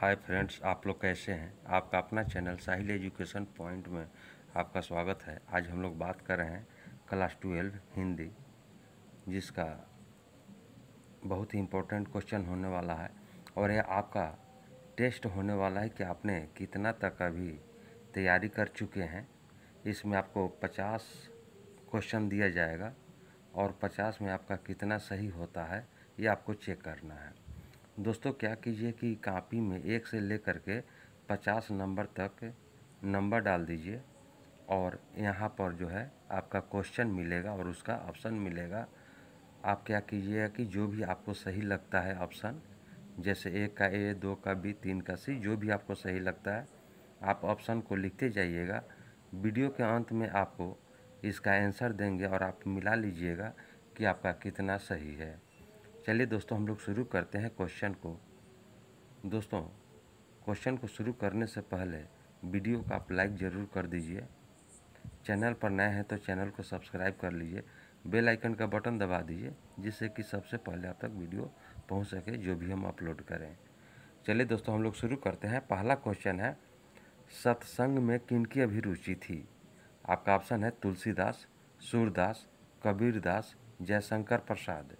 hi friends आप लोग कैसे हैं आपका अपना चैनल साहिल एजुकेशन पॉइंट में आपका स्वागत है आज हम लोग बात कर रहे हैं क्लास ट्वेल्व हिंदी जिसका बहुत ही इम्पोर्टेंट क्वेश्चन होने वाला है और यह आपका टेस्ट होने वाला है कि आपने कितना तक अभी तैयारी कर चुके हैं इसमें आपको पचास क्वेश्चन दिया जाएगा और पचास में आपका कितना सही होता है ये आपको चेक करना है दोस्तों क्या कीजिए कि कापी में एक से लेकर के पचास नंबर तक नंबर डाल दीजिए और यहाँ पर जो है आपका क्वेश्चन मिलेगा और उसका ऑप्शन मिलेगा आप क्या कीजिएगा कि जो भी आपको सही लगता है ऑप्शन जैसे एक का ए दो का बी तीन का सी जो भी आपको सही लगता है आप ऑप्शन को लिखते जाइएगा वीडियो के अंत में आपको इसका आंसर देंगे और आप मिला लीजिएगा कि आपका कितना सही है चलिए दोस्तों हम लोग शुरू करते हैं क्वेश्चन को दोस्तों क्वेश्चन को शुरू करने से पहले वीडियो को आप लाइक ज़रूर कर दीजिए चैनल पर नए हैं तो चैनल को सब्सक्राइब कर लीजिए बेल आइकन का बटन दबा दीजिए जिससे कि सबसे पहले आप तक वीडियो पहुंच सके जो भी हम अपलोड करें चलिए दोस्तों हम लोग शुरू करते हैं पहला क्वेश्चन है सत्संग में किन की अभिरुचि थी आपका ऑप्शन है तुलसीदास सूरदास कबीरदास जयशंकर प्रसाद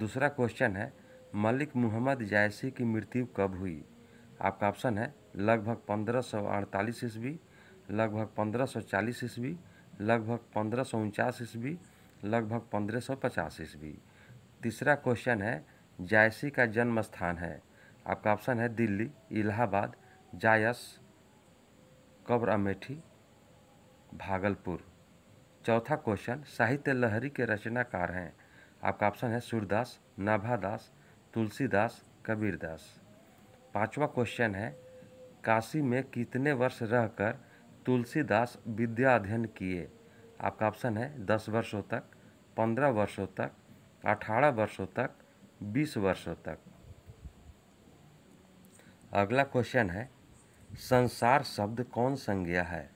दूसरा क्वेश्चन है मलिक मुहम्मद जायसी की मृत्यु कब हुई आपका ऑप्शन है लगभग पंद्रह सौ अड़तालीस ईस्वी लगभग पंद्रह सौ चालीस ईस्वी लगभग पंद्रह सौ उनचास ईस्वी लगभग पंद्रह सौ पचास ईस्वी तीसरा क्वेश्चन है जायसी का जन्म स्थान है आपका ऑप्शन है दिल्ली इलाहाबाद जायस कब्र अमेठी भागलपुर चौथा क्वेश्चन साहित्य लहरी के रचनाकार हैं आपका ऑप्शन है सूरदास नाभादास तुलसीदास कबीरदास पांचवा क्वेश्चन है काशी में कितने वर्ष रहकर तुलसीदास विद्या अध्ययन किए आपका ऑप्शन है दस वर्षों तक पंद्रह वर्षों तक अठारह वर्षों तक बीस वर्षों तक अगला क्वेश्चन है संसार शब्द कौन संज्ञा है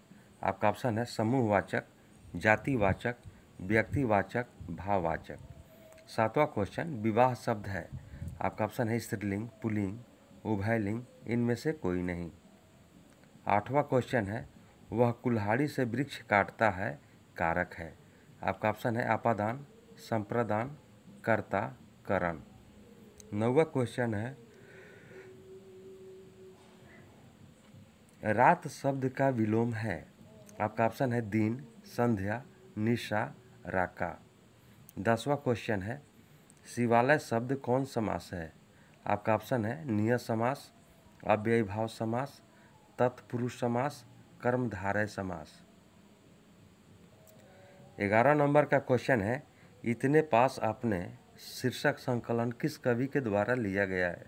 आपका ऑप्शन है समूहवाचक जातिवाचक व्यक्तिवाचक भाववाचक सातवां क्वेश्चन विवाह शब्द है आपका ऑप्शन है स्त्रीलिंग पुलिंग उभयलिंग इनमें से कोई नहीं आठवां क्वेश्चन है वह कुल्हाड़ी से वृक्ष काटता है कारक है आपका ऑप्शन है आपादान संप्रदान कर्ता करण नौवा क्वेश्चन है रात शब्द का विलोम है आपका ऑप्शन है दिन संध्या निशा राका दसवा क्वेश्चन है शिवालय शब्द कौन समास है आपका ऑप्शन है निय समास अव्यय भाव समास तत्पुरुष समास कर्मधारय समास ग्यारह नंबर का क्वेश्चन है इतने पास आपने शीर्षक संकलन किस कवि के द्वारा लिया गया है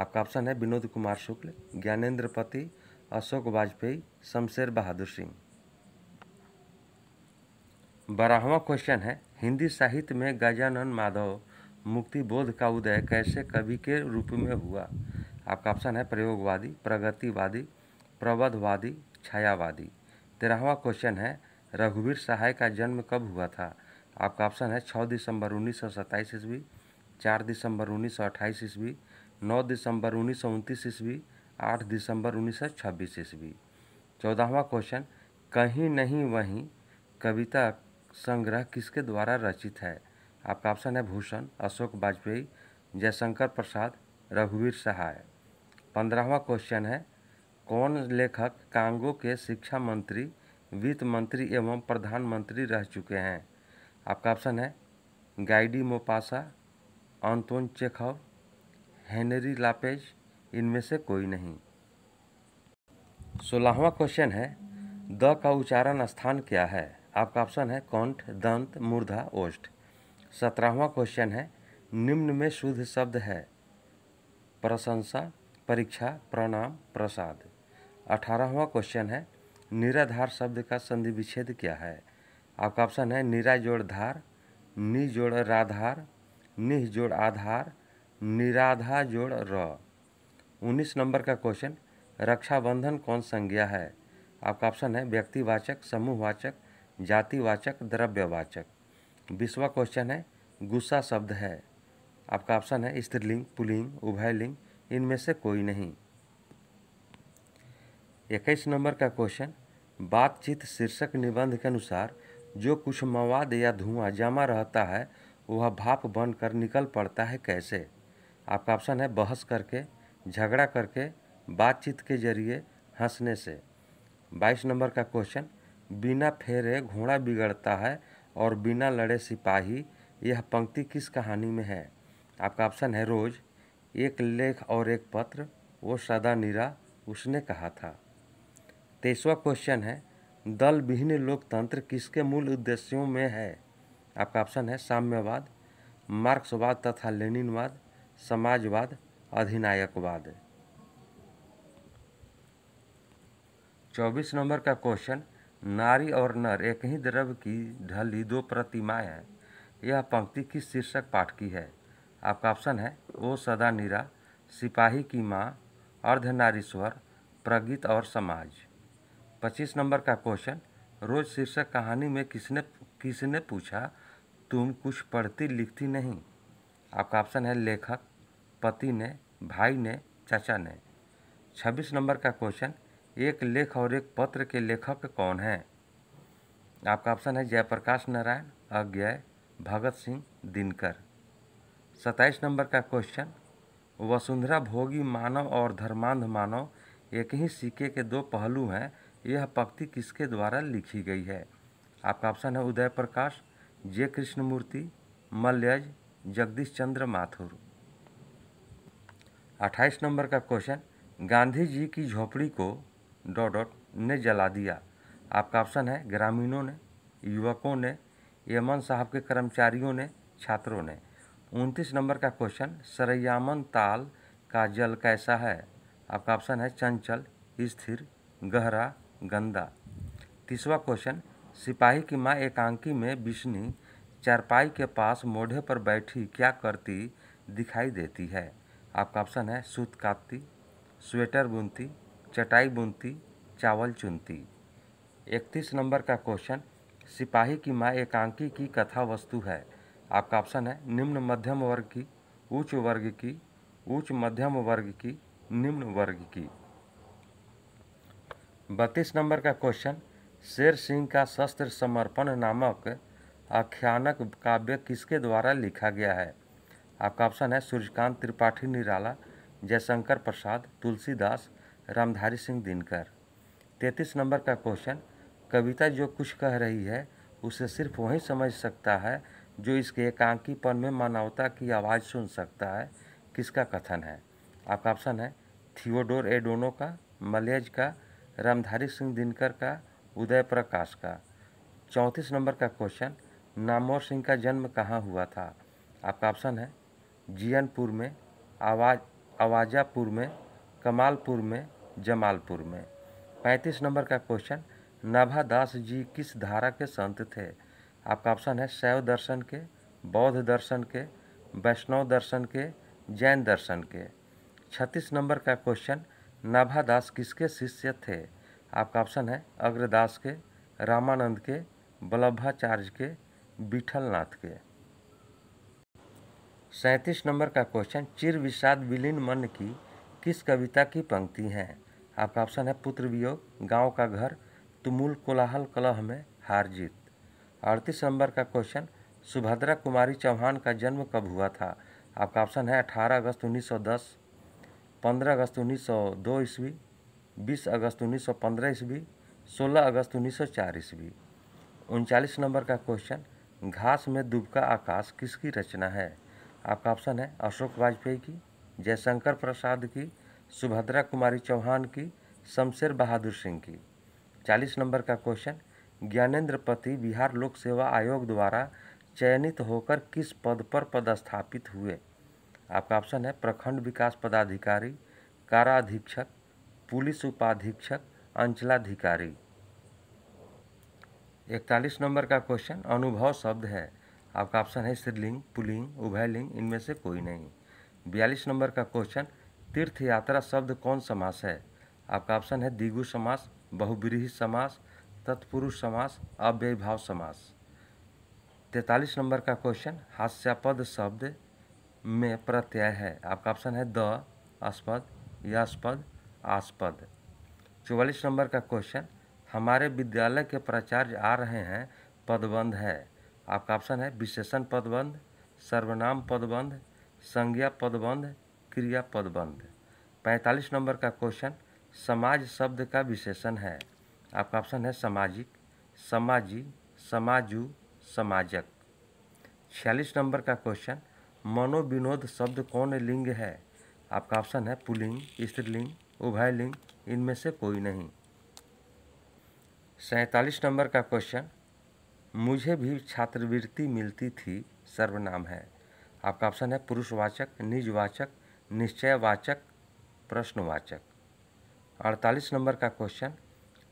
आपका ऑप्शन है विनोद कुमार शुक्ल ज्ञानेंद्र पति अशोक वाजपेयी शमशेर बहादुर सिंह बारहवा क्वेश्चन है हिंदी साहित्य में गजानन माधव मुक्तिबोध का उदय कैसे कवि के रूप में हुआ आपका ऑप्शन है प्रयोगवादी प्रगतिवादी प्रबधवादी छायावादी तेरहवा क्वेश्चन है रघुवीर सहाय का जन्म कब हुआ था आपका ऑप्शन है छः दिसंबर उन्नीस सौ सत्ताईस ईस्वी चार दिसंबर उन्नीस सौ अट्ठाईस ईस्वी नौ दिसंबर उन्नीस सौ उनतीस ईस्वी आठ दिसंबर उन्नीस सौ छब्बीस ईस्वी चौदहवा क्वेश्चन कहीं नहीं वहीं कविता संग्रह किसके द्वारा रचित है आपका ऑप्शन है भूषण अशोक वाजपेयी जयशंकर प्रसाद रघुवीर सहाय पंद्रहवा क्वेश्चन है कौन लेखक कांगो के शिक्षा मंत्री वित्त मंत्री एवं प्रधानमंत्री रह चुके हैं आपका ऑप्शन है Guy de Maupassant Anton Chekhov Henry लापेज इनमें से कोई नहीं सोलहवा क्वेश्चन है द का उच्चारण स्थान क्या है आपका ऑप्शन है कौंठ दंत मूर्धा ओष्ठ सत्रहवा क्वेश्चन है निम्न में शुद्ध शब्द है प्रशंसा परीक्षा प्रणाम प्रसाद अठारहवा क्वेश्चन है निराधार शब्द का संधि विच्छेद क्या है आपका ऑप्शन है निरा जोड़ धार नि जोड़ राधार निह जोड़ आधार निराधा जोड़ र उन्नीस नंबर का क्वेश्चन रक्षाबंधन कौन संज्ञा है आपका ऑप्शन है व्यक्तिवाचक समूहवाचक जातिवाचक द्रव्यवाचक बीसवा क्वेश्चन है गुस्सा शब्द है आपका ऑप्शन है स्त्रीलिंग पुलिंग उभयलिंग इनमें से कोई नहीं इक्कीस नंबर का क्वेश्चन बातचीत शीर्षक निबंध के अनुसार जो कुछ मवाद या धुआं जमा रहता है वह भाप बनकर निकल पड़ता है कैसे आपका ऑप्शन है बहस करके झगड़ा करके बातचीत के जरिए हंसने से बाईस नंबर का क्वेश्चन बिना फेरे घोड़ा बिगड़ता है और बिना लड़े सिपाही यह पंक्ति किस कहानी में है आपका ऑप्शन है रोज़ एक लेख और एक पत्र वो सदा निरा उसने कहा था तेईसवा क्वेश्चन है दल विहीन लोकतंत्र किसके मूल उद्देश्यों में है आपका ऑप्शन है साम्यवाद मार्क्सवाद तथा लेनिनवाद समाजवाद अधिनायकवाद चौबीस नंबर का क्वेश्चन नारी और नर एक ही द्रव्य की ढली दो प्रतिमाएं हैं यह पंक्ति किस शीर्षक पाठ की है आपका ऑप्शन है वो सदा निरा सिपाही की माँ अर्धनारीश्वर प्रगीत और समाज पच्चीस नंबर का क्वेश्चन रोज शीर्षक कहानी में किसने किसने पूछा तुम कुछ पढ़ती लिखती नहीं आपका ऑप्शन है लेखक पति ने भाई ने चाचा ने छब्बीस नंबर का क्वेश्चन एक लेख और एक पत्र के लेखक कौन हैं आपका ऑप्शन है जयप्रकाश नारायण अज्ञय भगत सिंह दिनकर सत्ताईस नंबर का क्वेश्चन वसुंधरा भोगी मानव और धर्मांध मानव एक ही सिक्के के दो पहलू हैं यह पक्ति किसके द्वारा लिखी गई है आपका ऑप्शन है उदय प्रकाश जय कृष्णमूर्ति मल्यज जगदीश चंद्र माथुर अट्ठाईस नंबर का क्वेश्चन गांधी जी की झोपड़ी को डॉट डॉट ने जला दिया आपका ऑप्शन है ग्रामीणों ने युवकों ने यमन साहब के कर्मचारियों ने छात्रों ने उनतीस नंबर का क्वेश्चन सरयामन ताल का जल कैसा है आपका ऑप्शन है चंचल स्थिर गहरा गंदा तीसवा क्वेश्चन सिपाही की माँ एकांकी में बिश्नी चारपाई के पास मोढ़े पर बैठी क्या करती दिखाई देती है आपका ऑप्शन है सूत काटती स्वेटर बुनती चटाई बुनती चावल चुनती इकतीस नंबर का क्वेश्चन सिपाही की माँ एकांकी की कथा वस्तु है आपका ऑप्शन है निम्न मध्यम वर्ग की उच्च वर्ग की उच्च मध्यम वर्ग की निम्न वर्ग की बत्तीस नंबर का क्वेश्चन शेर सिंह का शस्त्र समर्पण नामक आख्यानक काव्य किसके द्वारा लिखा गया है आपका ऑप्शन है सूर्यकांत त्रिपाठी निराला जयशंकर प्रसाद तुलसीदास रामधारी सिंह दिनकर तैंतीस नंबर का क्वेश्चन कविता जो कुछ कह रही है उसे सिर्फ वही समझ सकता है जो इसके एकांकीपन में मानवता की आवाज़ सुन सकता है किसका कथन है आपका ऑप्शन है थियोडोर एडोनो का मलेज का रामधारी सिंह दिनकर का उदय प्रकाश का चौंतीस नंबर का क्वेश्चन नामोर सिंह का जन्म कहाँ हुआ था आपका ऑप्शन है जियनपुर में आवाज आवाजापुर में कमालपुर में जमालपुर में पैंतीस नंबर का क्वेश्चन नाभा दास जी किस धारा के संत थे आपका ऑप्शन है शैव दर्शन के बौद्ध दर्शन के वैष्णव दर्शन के जैन दर्शन के छत्तीस नंबर का क्वेश्चन नाभा दास किसके शिष्य थे आपका ऑप्शन है अग्रदास के रामानंद के वल्लभाचार्य के विठलनाथ के सैंतीस नंबर का क्वेश्चन चिर विषाद विलीन मन की किस कविता की पंक्ति हैं आपका ऑप्शन है पुत्र वियोग गाँव का घर तुमुल कोलाहल कलह में हार जीत अड़तीस नंबर का क्वेश्चन सुभद्रा कुमारी चौहान का जन्म कब हुआ था आपका ऑप्शन है अठारह अगस्त 1910, 15 अगस्त 1902 ईस्वी 20 अगस्त 1915 ईस्वी 16 अगस्त 1904 ईस्वी उनचालीस नंबर का क्वेश्चन घास में दुबका आकाश किसकी रचना है आपका ऑप्शन है अशोक वाजपेयी की जयशंकर प्रसाद की सुभद्रा कुमारी चौहान की शमशेर बहादुर सिंह की चालीस नंबर का क्वेश्चन पति बिहार लोक सेवा आयोग द्वारा चयनित होकर किस पद पर पदस्थापित हुए आपका ऑप्शन है प्रखंड विकास पदाधिकारी कारा अधीक्षक पुलिस उपाधीक्षक अंचलाधिकारी इकतालीस नंबर का क्वेश्चन अनुभव शब्द है आपका ऑप्शन है श्रीलिंग पुलिंग उभयलिंग इनमें से कोई नहीं बयालीस नंबर का क्वेश्चन तीर्थ यात्रा शब्द कौन समास है आपका ऑप्शन है दिगु समास बहुब्रीही समास तत्पुरुष समास अव्यय भाव समास तैतालीस नंबर का क्वेश्चन हास्यापद शब्द में प्रत्यय है आपका ऑप्शन है द अस्पद यास्पद आस्पद चौवालीस नंबर का क्वेश्चन हमारे विद्यालय के प्राचार्य आ रहे हैं पदबंध है आपका ऑप्शन है विशेषण पदबंध सर्वनाम पदबंध संज्ञा पदबंध क्रिया पद बंद पैंतालीस नंबर का क्वेश्चन समाज शब्द का विशेषण है आपका ऑप्शन है सामाजिक समाजी समाजू समाजक छियालीस नंबर का क्वेश्चन मनोविनोद शब्द कौन लिंग है आपका ऑप्शन है पुलिंग स्त्रीलिंग उभयलिंग इनमें से कोई नहीं सैंतालीस नंबर का क्वेश्चन मुझे भी छात्रवृत्ति मिलती थी सर्वनाम है आपका ऑप्शन है पुरुषवाचक निजवाचक निश्चयवाचक प्रश्नवाचक अड़तालीस नंबर का क्वेश्चन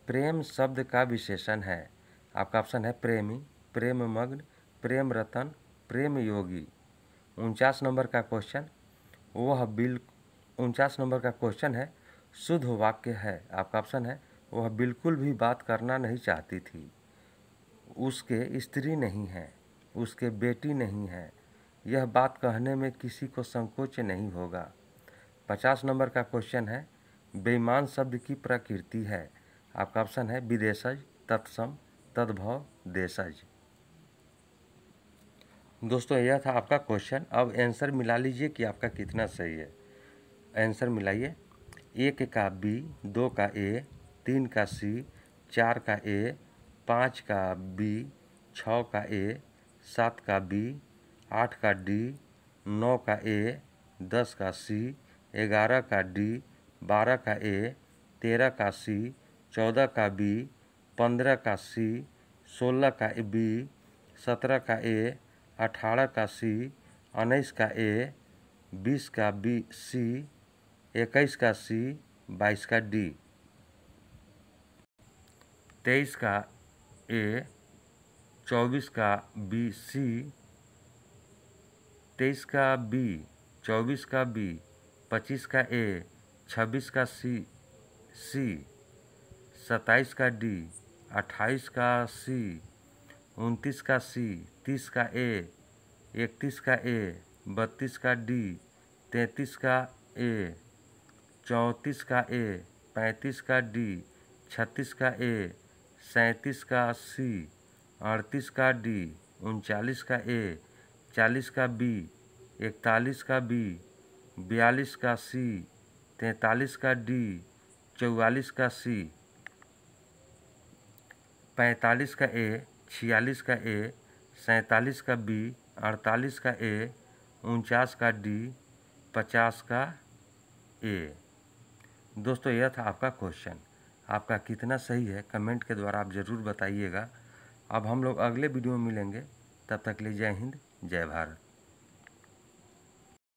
प्रेम शब्द का विशेषण है आपका ऑप्शन है प्रेमी प्रेम मग्न प्रेम रतन प्रेम योगी उनचास नंबर का क्वेश्चन वह बिल उनचास नंबर का क्वेश्चन है शुद्ध वाक्य है आपका ऑप्शन है वह बिल्कुल भी बात करना नहीं चाहती थी उसके स्त्री नहीं है उसके बेटी नहीं है यह बात कहने में किसी को संकोच नहीं होगा पचास नंबर का क्वेश्चन है बेईमान शब्द की प्रकृति है आपका ऑप्शन है विदेशज तत्सम तद्भव देशज दोस्तों यह था आपका क्वेश्चन अब आंसर मिला लीजिए कि आपका कितना सही है आंसर मिलाइए एक का बी दो का ए तीन का सी चार का ए पाँच का बी छः का ए सात का बी आठ का डी नौ का ए दस का सी ग्यारह का डी बारह का ए तेरह का सी चौदह का बी पंद्रह का सी सोलह का बी सत्रह का ए अठारह का सी उन्नीस का ए बीस का बी सी इक्कीस का सी बाईस का डी तेईस का ए चौबीस का बी सी तेईस का बी चौबीस का बी पच्चीस का ए छब्बीस का सी सी सत्ताईस का डी अट्ठाईस का सी उनतीस का सी तीस का ए इकतीस का ए बत्तीस का डी तैंतीस का ए चौंतीस का ए पैंतीस का डी छत्तीस का ए सैंतीस का सी अड़तीस का डी उनचालीस का ए चालीस का बी इकतालीस का बी बयालीस का सी तैंतालीस का डी चौवालीस का सी पैंतालीस का ए छियालीस का ए सैंतालीस का बी अड़तालीस का ए उनचास का डी पचास का ए दोस्तों यह था आपका क्वेश्चन आपका कितना सही है कमेंट के द्वारा आप ज़रूर बताइएगा अब हम लोग अगले वीडियो में मिलेंगे तब तक ले जय हिंद जय भारत